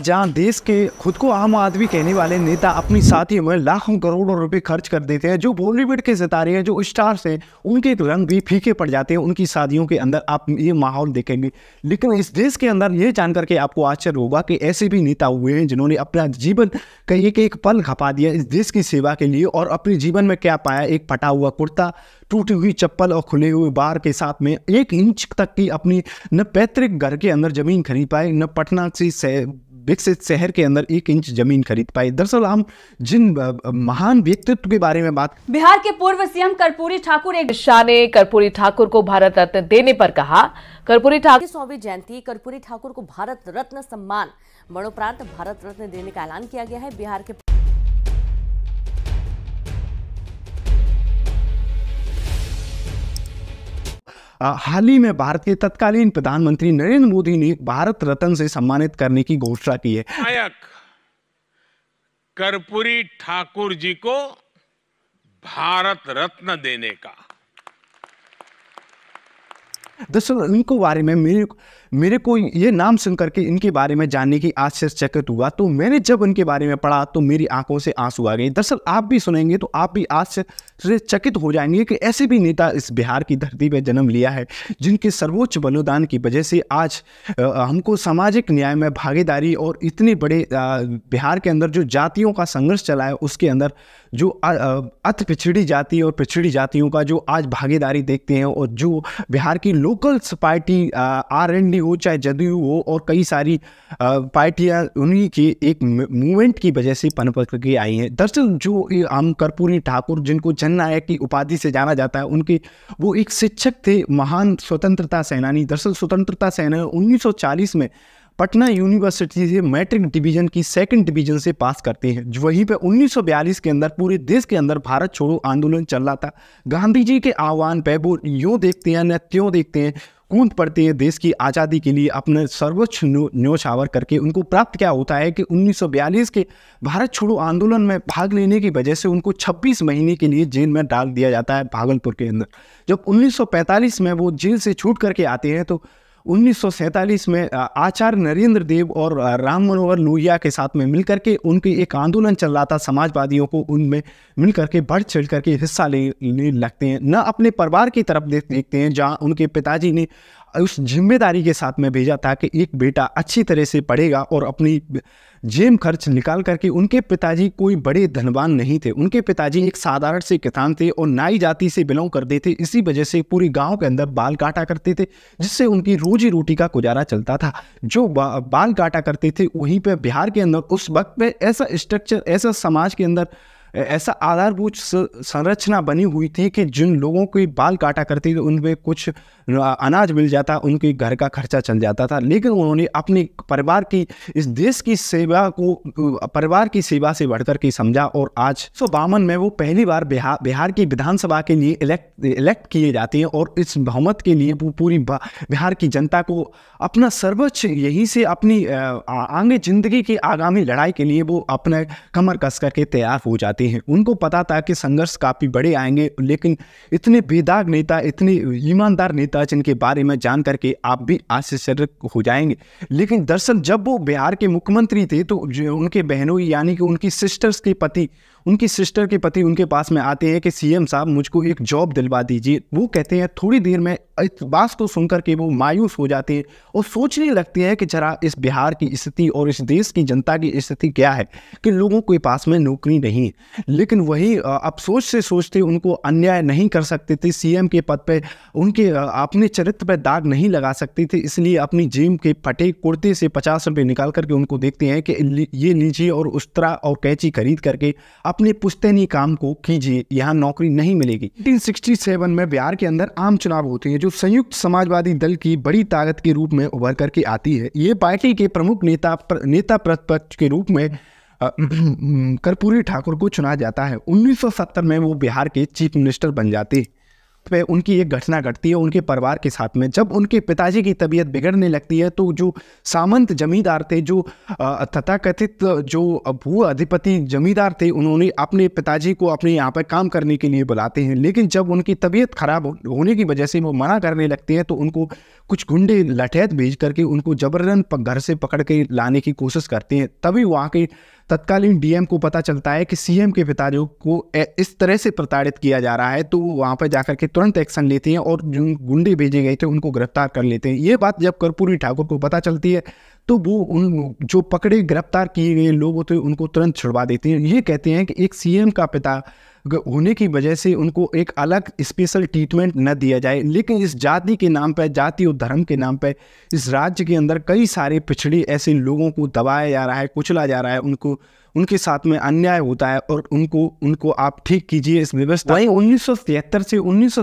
जहाँ देश के खुद को आम आदमी कहने वाले नेता अपनी साथियों में लाखों करोड़ों रुपए खर्च कर देते हैं जो बॉलीवुड के सितारे हैं जो स्टार्स हैं उनके तो रंग भी फीके पड़ जाते हैं उनकी शादियों के अंदर आप ये माहौल देखेंगे लेकिन इस देश के अंदर ये जान करके आपको आश्चर्य होगा कि ऐसे भी नेता हुए हैं जिन्होंने अपना जीवन कहीं एक पल खपा दिया इस देश की सेवा के लिए और अपने जीवन में क्या पाया एक फटा हुआ कुर्ता टूटी हुई चप्पल और खुले हुए बार के साथ में एक इंच तक की अपनी न पैतृक घर के अंदर ज़मीन खरीद पाए न पटना से विकसित शहर के अंदर एक इंच जमीन खरीद पाई दरअसल हम जिन महान व्यक्तित्व के बारे में बात बिहार के पूर्व सीएम कर्पूरी ठाकुर एक शाह ने कर्पूरी ठाकुर को भारत रत्न देने पर कहा कर्पूरी ठाकुर सौवी जयंती कर्पूरी ठाकुर को भारत रत्न सम्मान मरणोपरांत भारत रत्न देने का ऐलान किया गया है बिहार के हाल ही में भारत के तत्कालीन प्रधानमंत्री नरेंद्र मोदी ने भारत रत्न से सम्मानित करने की घोषणा की है नायक कर्पूरी ठाकुर जी को भारत रत्न देने का दरअसल इनको बारे में मेरे मेरे को ये नाम सुन करके इनके बारे में जानने की आश्चर्यचकित हुआ तो मैंने जब उनके बारे में पढ़ा तो मेरी आंखों से आंसू आ गए दरअसल आप भी सुनेंगे तो आप भी आश्चर्यचकित हो जाएंगे कि ऐसे भी नेता इस बिहार की धरती पर जन्म लिया है जिनके सर्वोच्च बलिदान की वजह से आज हमको सामाजिक न्याय में भागीदारी और इतने बड़े बिहार के अंदर जो जातियों का संघर्ष चला है उसके अंदर जो अत पिछड़ी जाति और पिछड़ी जातियों का जो आज भागीदारी देखते हैं और जो बिहार की locals party R N D हो चाहे जदयू हो और कई सारी पार्टियां उन्हीं की एक मूवमेंट की वजह से पनप करके आई हैं दरअसल जो आम कर्पूरी ठाकुर जिनको जननायक की उपाधि से जाना जाता है उनके वो एक शिक्षक थे महान स्वतंत्रता सेनानी दरअसल स्वतंत्रता सेना उन्नीस में पटना यूनिवर्सिटी से मैट्रिक डिवीजन की सेकंड डिवीजन से पास करते हैं वहीं पे 1942 के अंदर पूरे देश के अंदर भारत छोड़ो आंदोलन चल रहा था गांधी जी के आह्वान पे वो यूँ देखते हैं न त्यों देखते हैं कूद पड़ते हैं देश की आज़ादी के लिए अपने सर्वोच्च न्योछावर करके उनको प्राप्त क्या होता है कि 1942 के भारत छोड़ो आंदोलन में भाग लेने की वजह से उनको 26 महीने के लिए जेल में डाल दिया जाता है भागलपुर के अंदर जब 1945 में वो जेल से छूट करके आते हैं तो 1947 में आचार्य नरेंद्र देव और राम मनोहर लोहिया के साथ में मिलकर के उनके एक आंदोलन चल रहा था समाजवादियों को उनमें मिल करके बढ़ चढ़ करके हिस्सा लेने लगते हैं न अपने परिवार की तरफ देखते हैं जहाँ उनके पिताजी ने उस जिम्मेदारी के साथ में भेजा था कि एक बेटा अच्छी तरह से पढ़ेगा और अपनी जेम खर्च निकाल करके उनके पिताजी कोई बड़े धनवान नहीं थे उनके पिताजी एक साधारण से किसान थे और नाई जाति से बिलोंग करते थे इसी वजह से पूरे गांव के अंदर बाल काटा करते थे जिससे उनकी रोजी रोटी का गुजारा चलता था जो बा, बाल काटा करते थे वहीं पर बिहार के अंदर उस वक्त में ऐसा स्ट्रक्चर ऐसा समाज के अंदर ऐसा आधारभूत संरचना बनी हुई थी कि जिन लोगों के बाल काटा करते थे उनमें कुछ अनाज मिल जाता उनके घर का खर्चा चल जाता था लेकिन उन्होंने अपने परिवार की इस देश की सेवा को परिवार की सेवा से बढ़कर के समझा और आज सौ बावन में वो पहली बार बिहार बिहार की विधानसभा के लिए इलेक्ट इलेक्ट किए जाते हैं और इस बहुमत के लिए वो पूरी बिहार की जनता को अपना सर्वोच्च यहीं से अपनी आगे ज़िंदगी की आगामी लड़ाई के लिए वो अपने कमर कस करके तैयार हो जाते चाहते हैं उनको पता था कि संघर्ष काफ़ी बड़े आएंगे लेकिन इतने बेदाग नेता इतने ईमानदार नेता जिनके बारे में जान करके आप भी आश्चर्य हो जाएंगे लेकिन दरअसल जब वो बिहार के मुख्यमंत्री थे तो उनके बहनों यानी कि उनकी सिस्टर्स के पति उनकी सिस्टर के पति उनके पास में आते हैं कि सीएम साहब मुझको एक जॉब दिलवा दीजिए वो कहते हैं थोड़ी देर में इस बात को सुनकर के वो मायूस हो जाते हैं और सोचने लगते हैं कि जरा इस बिहार की स्थिति और इस देश की जनता की स्थिति क्या है कि लोगों के पास में नौकरी नहीं है लेकिन वही आप सोच से सोचते उनको अन्याय नहीं कर सकते थे सीएम के पद पे उनके अपने चरित्र पर दाग नहीं लगा सकते थे इसलिए अपनी जेब के फटे कुर्ते से पचास रुपये निकाल करके उनको देखते हैं कि ये लीजिए और उस्तरा और कैची खरीद करके अपने पुश्तैनी काम को कीजिए यहाँ नौकरी नहीं मिलेगी 1967 में बिहार के अंदर आम चुनाव होते हैं जो संयुक्त समाजवादी दल की बड़ी ताकत के रूप में उभर करके आती है ये पार्टी के प्रमुख नेता प्र, नेता प्रतिपक्ष के रूप में कर्पूरी ठाकुर को चुना जाता है 1970 में वो बिहार के चीफ मिनिस्टर बन जाते पे उनकी एक घटना घटती है उनके परिवार के साथ में जब उनके पिताजी की तबीयत बिगड़ने लगती है तो जो सामंत जमींदार थे जो तथाकथित जो भू अधिपति जमींदार थे उन्होंने अपने पिताजी को अपने यहाँ पर काम करने के लिए बुलाते हैं लेकिन जब उनकी तबीयत खराब होने की वजह से वो मना करने लगते हैं तो उनको कुछ गुंडे लठैत भेज करके उनको जबरन घर से पकड़ के लाने की कोशिश करते हैं तभी वहाँ के तत्कालीन डीएम को पता चलता है कि सीएम के पिताजी को इस तरह से प्रताड़ित किया जा रहा है तो वो वहाँ पर जाकर के तुरंत एक्शन लेते हैं और जो गुंडे भेजे गए थे उनको गिरफ्तार कर लेते हैं ये बात जब कर्पूरी ठाकुर को पता चलती है तो वो उन जो पकड़े गिरफ्तार किए गए लोग होते हैं उनको तुरंत छुड़वा देते हैं ये कहते हैं कि एक सीएम का पिता होने की वजह से उनको एक अलग स्पेशल ट्रीटमेंट न दिया जाए लेकिन इस जाति के नाम पर जाति और धर्म के नाम पर इस राज्य के अंदर कई सारे पिछड़े ऐसे लोगों को दबाया जा रहा है कुचला जा रहा है उनको उनके साथ में अन्याय होता है और उनको उनको आप ठीक कीजिए इस व्यवस्था वही उन्नीस से उन्नीस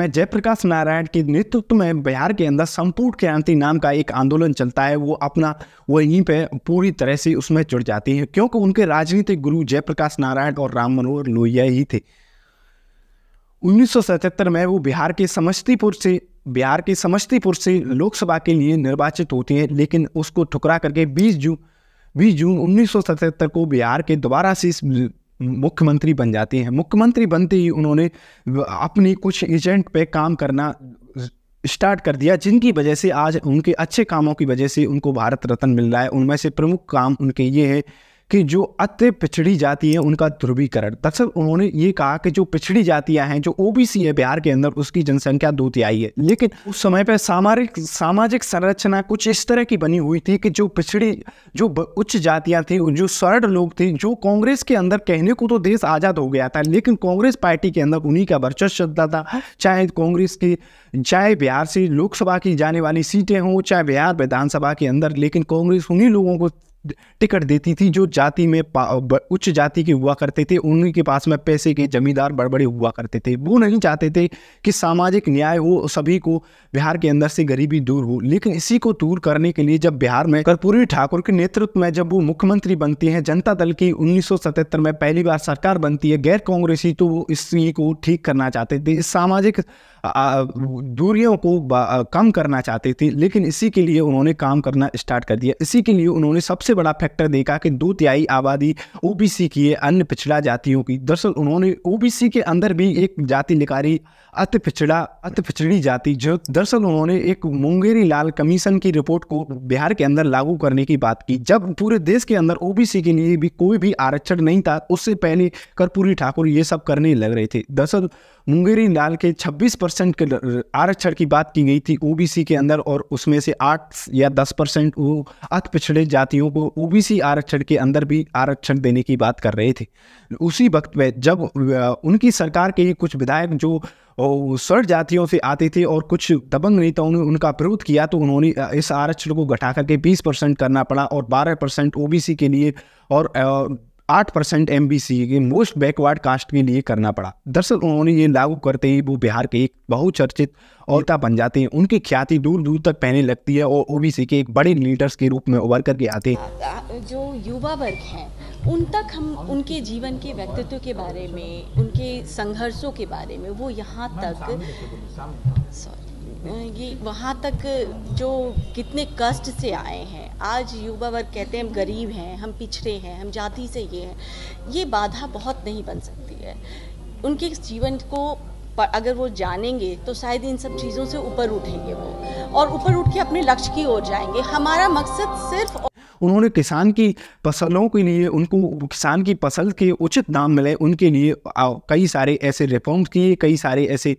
में जयप्रकाश नारायण के नेतृत्व में बिहार के अंदर संपूर्ण क्रांति नाम का एक आंदोलन चलता है वो अपना वहीं पे पूरी तरह से उसमें जुड़ जाती है क्योंकि उनके राजनीतिक गुरु जयप्रकाश नारायण और राम मनोहर लोहिया ही थे उन्नीस में वो बिहार के समस्तीपुर से बिहार के समस्तीपुर से लोकसभा के लिए निर्वाचित होती हैं लेकिन उसको ठुकरा करके 20 जून बीस जून उन्नीस को बिहार के दोबारा से इस मुख्यमंत्री बन जाते हैं मुख्यमंत्री बनते ही उन्होंने अपनी कुछ एजेंट पे काम करना स्टार्ट कर दिया जिनकी वजह से आज उनके अच्छे कामों की वजह से उनको भारत रत्न मिल रहा है उनमें से प्रमुख काम उनके ये है कि जो अति पिछड़ी जाति है उनका ध्रुवीकरण दरअसल उन्होंने ये कहा कि जो पिछड़ी जातियां हैं जो ओबीसी है बिहार के अंदर उसकी जनसंख्या दो तिहाई है लेकिन उस समय पर सामाजिक सामाजिक संरचना कुछ इस तरह की बनी हुई थी कि जो पिछड़ी जो उच्च जातियां थी जो स्वर्ण लोग थे जो कांग्रेस के अंदर कहने को तो देश आज़ाद हो गया था लेकिन कांग्रेस पार्टी के अंदर उन्हीं का वर्चस्व चलता था चाहे कांग्रेस की चाहे बिहार से लोकसभा की जाने वाली सीटें हों चाहे बिहार विधानसभा के अंदर लेकिन कांग्रेस उन्हीं लोगों को टिकट देती थी जो जाति में उच्च जाति के हुआ करते थे उन्हीं के पास में पैसे के जमींदार बड़बड़े हुआ करते थे वो नहीं चाहते थे कि सामाजिक न्याय हो सभी को बिहार के अंदर से गरीबी दूर हो लेकिन इसी को दूर करने के लिए जब बिहार में कर्पूरी ठाकुर के नेतृत्व में जब वो मुख्यमंत्री बनती हैं जनता दल की उन्नीस में पहली बार सरकार बनती है गैर कांग्रेसी तो वो इसी को ठीक करना चाहते थे इस सामाजिक दूरियों को कम करना चाहते थे लेकिन इसी के लिए उन्होंने काम करना स्टार्ट कर दिया इसी के लिए उन्होंने सबसे बड़ा फैक्टर देखा कि दो तिहाई आबादी ओबीसी की है अन्य पिछड़ा जातियों की दरअसल उन्होंने ओबीसी के अंदर भी एक जाति निकारी अति पिछड़ा अति पिछड़ी जाति जो दरअसल उन्होंने एक मुंगेरी लाल कमीशन की रिपोर्ट को बिहार के अंदर लागू करने की बात की जब पूरे देश के अंदर ओबीसी के लिए भी कोई भी आरक्षण नहीं था उससे पहले कर्पूरी ठाकुर ये सब करने लग रहे थे दरअसल मुंगेरी लाल के 26 परसेंट के आरक्षण की बात की गई थी ओबीसी के अंदर और उसमें से 8 या 10 परसेंट वो अत पिछड़े जातियों को ओबीसी आरक्षण के अंदर भी आरक्षण देने की बात कर रहे थे उसी वक्त में जब उनकी सरकार के कुछ विधायक जो स्वर्ण जातियों से आते थे और कुछ दबंग नेताओं ने उनका विरोध किया तो उन्होंने इस आरक्षण को घटा करके बीस परसेंट करना पड़ा और बारह परसेंट ओ के लिए और आठ परसेंट एम के मोस्ट बैकवर्ड कास्ट के लिए करना पड़ा दरअसल उन्होंने ये लागू करते ही वो बिहार के एक बहुचर्चित औरता बन जाते हैं उनकी ख्याति दूर दूर तक पहने लगती है और ओबीसी के एक बड़े लीडर्स के रूप में उभर करके आते हैं जो युवा वर्ग हैं उन तक हम उनके जीवन के व्यक्तित्व के बारे में उनके संघर्षों के बारे में वो यहाँ तक सॉरी ये वहाँ तक जो कितने कष्ट से आए हैं आज युवा वर्ग कहते हैं हम गरीब हैं हम पिछड़े हैं हम जाति से ये हैं ये बाधा बहुत नहीं बन सकती है उनके जीवन को पर अगर वो जानेंगे तो शायद इन सब चीज़ों से ऊपर उठेंगे वो और ऊपर उठ के अपने लक्ष्य की ओर जाएंगे हमारा मकसद सिर्फ और... उन्होंने किसान की फसलों के लिए उनको किसान की फसल के उचित दाम मिले उनके लिए कई सारे ऐसे रिफॉर्म्स किए कई सारे ऐसे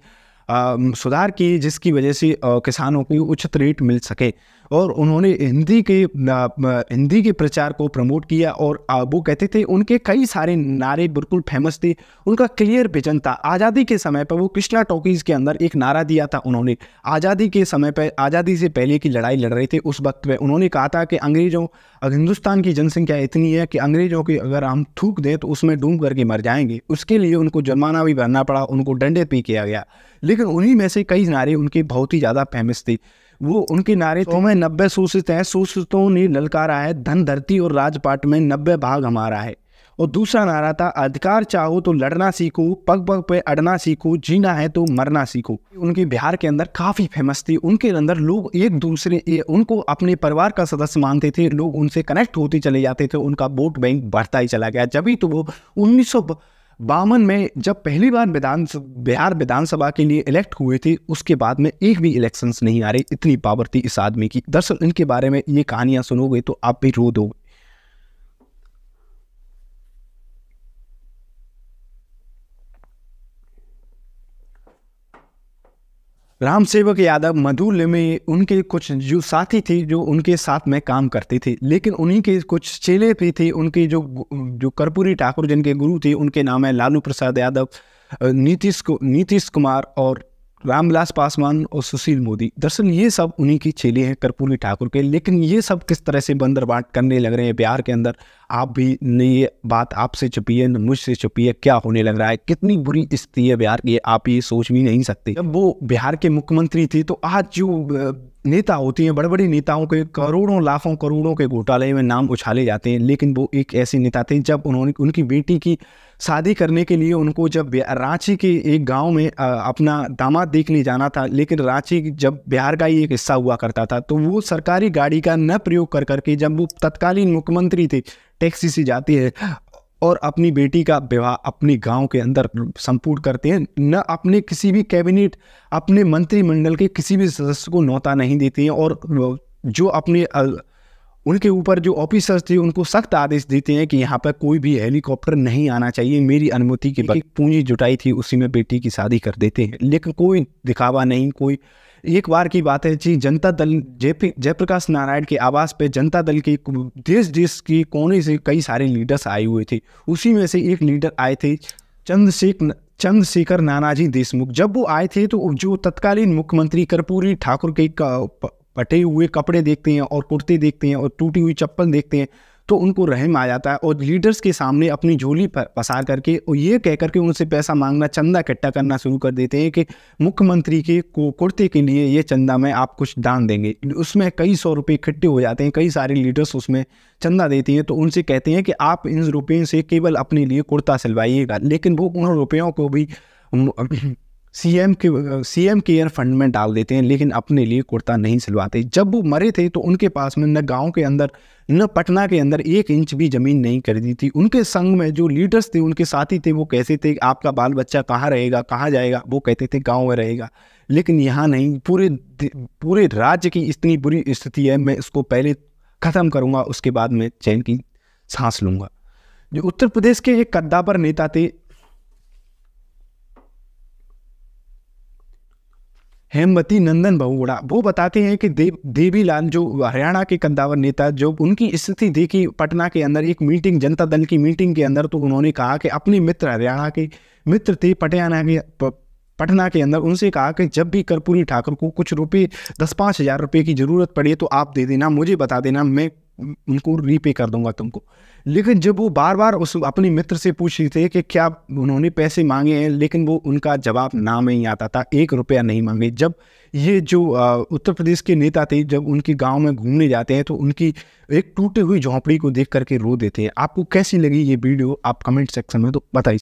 सुधार की जिसकी वजह से किसानों को उचित रेट मिल सके और उन्होंने हिंदी के हिंदी के प्रचार को प्रमोट किया और वो कहते थे उनके कई सारे नारे बिल्कुल फेमस थे उनका क्लियर विजन था आज़ादी के समय पर वो कृष्णा टॉकीज़ के अंदर एक नारा दिया था उन्होंने आज़ादी के समय पर आज़ादी से पहले की लड़ाई लड़ रहे थे उस वक्त में उन्होंने कहा था कि अंग्रेज़ों हिंदुस्तान की जनसंख्या इतनी है कि अंग्रेज़ों की अगर हम थूक दें तो उसमें डूब करके मर जाएंगे उसके लिए उनको जुर्माना भी भरना पड़ा उनको डंडे भी किया गया लेकिन उन्हीं में से कई नारे उनके बहुत ही ज़्यादा फेमस थे वो उनके नारे तो में नब्बे सुशित हैं सुशितों ने ललकारा है धन धरती और राजपाट में नब्बे भाग हमारा है और दूसरा नारा था अधिकार चाहो तो लड़ना सीखो पग पग पे अड़ना सीखो जीना है तो मरना सीखो उनकी बिहार के अंदर काफ़ी फेमस थी उनके अंदर लोग एक दूसरे उनको अपने परिवार का सदस्य मानते थे लोग उनसे कनेक्ट होते चले जाते थे उनका वोट बैंक बढ़ता ही चला गया जब ही तो वो उन्नीस बावन में जब पहली बार विधान बिहार विधानसभा के लिए इलेक्ट हुए थे उसके बाद में एक भी इलेक्शंस नहीं आ रही इतनी पावर थी इस आदमी की दरअसल इनके बारे में ये कहानियाँ सुनोगे तो आप भी रो दोगे राम सेवक यादव मधु में उनके कुछ जो साथी थे जो उनके साथ में काम करते थे लेकिन उन्हीं के कुछ चेले भी थे उनके जो जो कर्पूरी ठाकुर जिनके गुरु थे उनके नाम है लालू प्रसाद यादव नीतीश नीतीश कुमार और रामविलास पासवान और सुशील मोदी दरअसल ये सब उन्हीं की चेले हैं कर्पूरी ठाकुर के लेकिन ये सब किस तरह से बंदर बांट करने लग रहे हैं बिहार के अंदर आप भी नहीं ये बात आपसे छुपी है मुझसे छुपी है क्या होने लग रहा है कितनी बुरी स्थिति है बिहार की आप ये सोच भी नहीं सकते जब वो बिहार के मुख्यमंत्री थे तो आज जो नेता होती हैं बड़े बड़े नेताओं के करोड़ों लाखों करोड़ों के घोटाले में नाम उछाले जाते हैं लेकिन वो एक ऐसे नेता थे जब उन्होंने उनकी बेटी की शादी करने के लिए उनको जब रांची के एक गांव में अपना दामाद देखने जाना था लेकिन रांची जब बिहार का ही एक हिस्सा हुआ करता था तो वो सरकारी गाड़ी का न प्रयोग कर करके जब वो तत्कालीन मुख्यमंत्री थे टैक्सी से जाते हैं और अपनी बेटी का विवाह अपने गांव के अंदर संपूर्ण करते हैं न अपने किसी भी कैबिनेट अपने मंत्रिमंडल के किसी भी सदस्य को नौता नहीं देते हैं और जो अपने उनके ऊपर जो ऑफिसर्स थे उनको सख्त आदेश देते हैं कि यहाँ पर कोई भी हेलीकॉप्टर नहीं आना चाहिए मेरी अनुमति के बाद पूंजी जुटाई थी उसी में बेटी की शादी कर देते हैं लेकिन कोई दिखावा नहीं कोई एक बार की बात है जी जनता दल जय जयप्रकाश नारायण के आवास पे जनता दल के देश देश के कोने से कई सारे लीडर्स आए हुए थे उसी में से एक लीडर आए थे चंद्रशेख चंद्रशेखर नानाजी देशमुख जब वो आए थे तो जो तत्कालीन मुख्यमंत्री कर्पूरी ठाकुर के फटे हुए कपड़े देखते हैं और कुर्ते देखते हैं और टूटी हुई चप्पल देखते हैं तो उनको रहम आ जाता है और लीडर्स के सामने अपनी झोली पर पसार करके और ये कह करके उनसे पैसा मांगना चंदा इकट्ठा करना शुरू कर देते हैं कि मुख्यमंत्री के को कुर्ते के लिए ये चंदा में आप कुछ दान देंगे उसमें कई सौ रुपये इकट्ठे हो जाते हैं कई सारे लीडर्स उसमें चंदा देते हैं तो उनसे कहते हैं कि आप इन रुपये से केवल अपने लिए कुर्ता सिलवाइएगा लेकिन वो उन रुपयों को भी सीएम के सीएम केयर फंड में डाल देते हैं लेकिन अपने लिए कुर्ता नहीं सिलवाते जब वो मरे थे तो उनके पास में न गांव के अंदर न पटना के अंदर एक इंच भी ज़मीन नहीं खरीदी थी उनके संग में जो लीडर्स थे उनके साथी थे वो कैसे थे आपका बाल बच्चा कहाँ रहेगा कहाँ जाएगा वो कहते थे गाँव में रहेगा लेकिन यहाँ नहीं पूरे पूरे राज्य की इतनी बुरी स्थिति है मैं इसको पहले ख़त्म करूँगा उसके बाद मैं चैन की सांस लूँगा जो उत्तर प्रदेश के एक कद्दापर नेता थे हेमवती नंदन बहुगुड़ा वो बताते हैं कि देव देवीलाल जो हरियाणा के कंदावर नेता जो उनकी स्थिति देखी पटना के अंदर एक मीटिंग जनता दल की मीटिंग के अंदर तो उन्होंने कहा कि अपने मित्र हरियाणा के मित्र थे पटियाना के पटना के अंदर उनसे कहा कि जब भी कर्पूरी ठाकुर को कुछ रुपये दस पाँच हज़ार रुपये की ज़रूरत पड़े तो आप दे देना मुझे बता देना मैं उनको रीपे कर दूंगा तुमको लेकिन जब वो बार बार उस अपने मित्र से पूछ रहे थे कि क्या उन्होंने पैसे मांगे हैं लेकिन वो उनका जवाब नाम ही आता था एक रुपया नहीं मांगे जब ये जो उत्तर प्रदेश के नेता थे जब उनके गांव में घूमने जाते हैं तो उनकी एक टूटी हुई झोंपड़ी को देख करके रो देते हैं आपको कैसी लगी ये वीडियो आप कमेंट सेक्शन में तो बताइए